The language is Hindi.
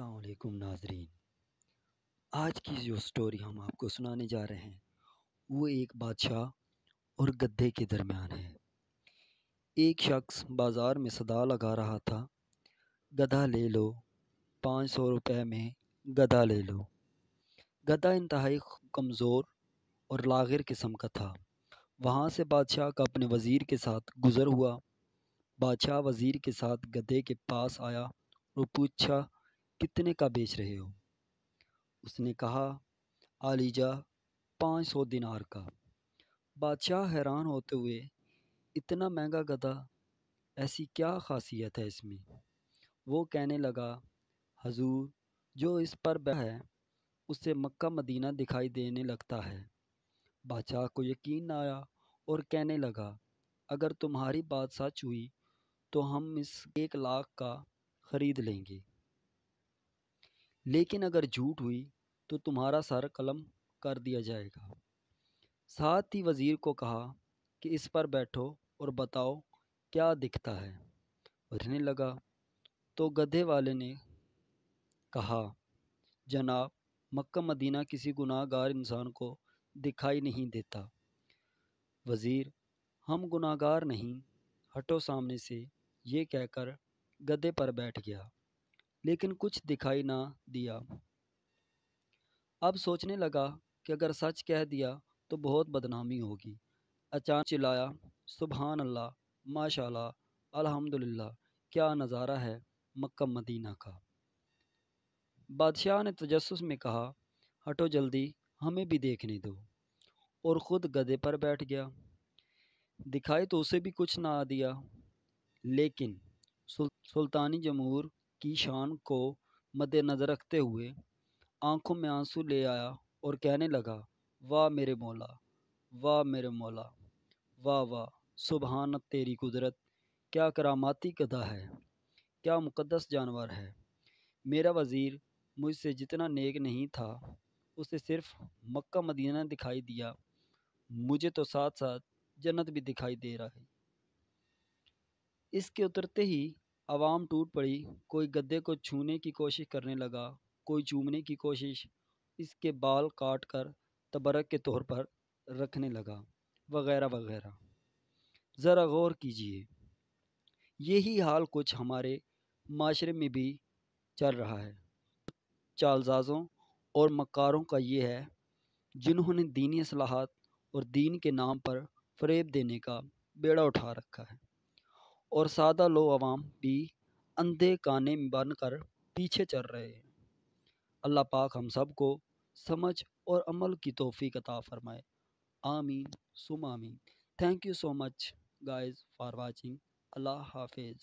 असलकुम नाजरीन आज की जो स्टोरी हम आपको सुनाने जा रहे हैं वो एक बादशाह और गद्दे के दरमियान है एक शख्स बाज़ार में सदा लगा रहा था गधा ले लो पाँच सौ रुपये में गधा ले लो गधा इंतहाई कमज़ोर और लागिर किस्म का था वहाँ से बादशाह का अपने वज़ीर के साथ गुज़र हुआ बादशाह वज़ीर के साथ गधे के पास आया और पूछा कितने का बेच रहे हो उसने कहा आलीजा पाँच सौ दिनार का बादशाह हैरान होते हुए इतना महंगा गधा ऐसी क्या खासियत है इसमें वो कहने लगा हजूर जो इस पर बह है उससे मक्का मदीना दिखाई देने लगता है बादशाह को यकीन आया और कहने लगा अगर तुम्हारी बात सच हुई तो हम इस एक लाख का ख़रीद लेंगे लेकिन अगर झूठ हुई तो तुम्हारा सर कलम कर दिया जाएगा साथ ही वज़ीर को कहा कि इस पर बैठो और बताओ क्या दिखता है उठने लगा तो गधे वाले ने कहा जनाब मक्का मदीना किसी गुनाहगार इंसान को दिखाई नहीं देता वज़ीर हम गुनाहगार नहीं हटो सामने से ये कहकर गधे पर बैठ गया लेकिन कुछ दिखाई ना दिया अब सोचने लगा कि अगर सच कह दिया तो बहुत बदनामी होगी अचानक चिल्लाया सुबहान अल्लाह माशाल्लाह अल्हम्दुलिल्लाह क्या नज़ारा है मक्का मदीना का बादशाह ने तजस्स में कहा हटो जल्दी हमें भी देखने दो और ख़ुद गधे पर बैठ गया दिखाई तो उसे भी कुछ ना आ दिया लेकिन सुल्तानी जमूर की शान को मद्देनज़र रखते हुए आंखों में आंसू ले आया और कहने लगा वाह मेरे मौला वाह मेरे मौला वाह वाह सुबहान तेरी कुदरत क्या करामाती कदा है क्या मुकदस जानवर है मेरा वज़ीर मुझसे जितना नेक नहीं था उसे सिर्फ मक्का मदीना दिखाई दिया मुझे तो साथ साथ जन्नत भी दिखाई दे रहा है इसके उतरते ही आवाम टूट पड़ी कोई गद्दे को छूने की कोशिश करने लगा कोई चूमने की कोशिश इसके बाल काट कर तबरक के तौर पर रखने लगा वगैरह वगैरह ज़रा गौर कीजिए यही हाल कुछ हमारे माशरे में भी चल रहा है चालजाजों और मकारों का ये है जिन्होंने दीनी असलाहत और दीन के नाम पर फरेब देने का बेड़ा उठा रखा है और सादा लो आवाम भी अंधे काने में बनकर पीछे चल रहे हैं अल्लाह पाक हम सब को समझ और अमल की तोहफी कता फ़रमाए आमीन सुम आमीन thank you so much guys for watching अल्लाह हाफिज़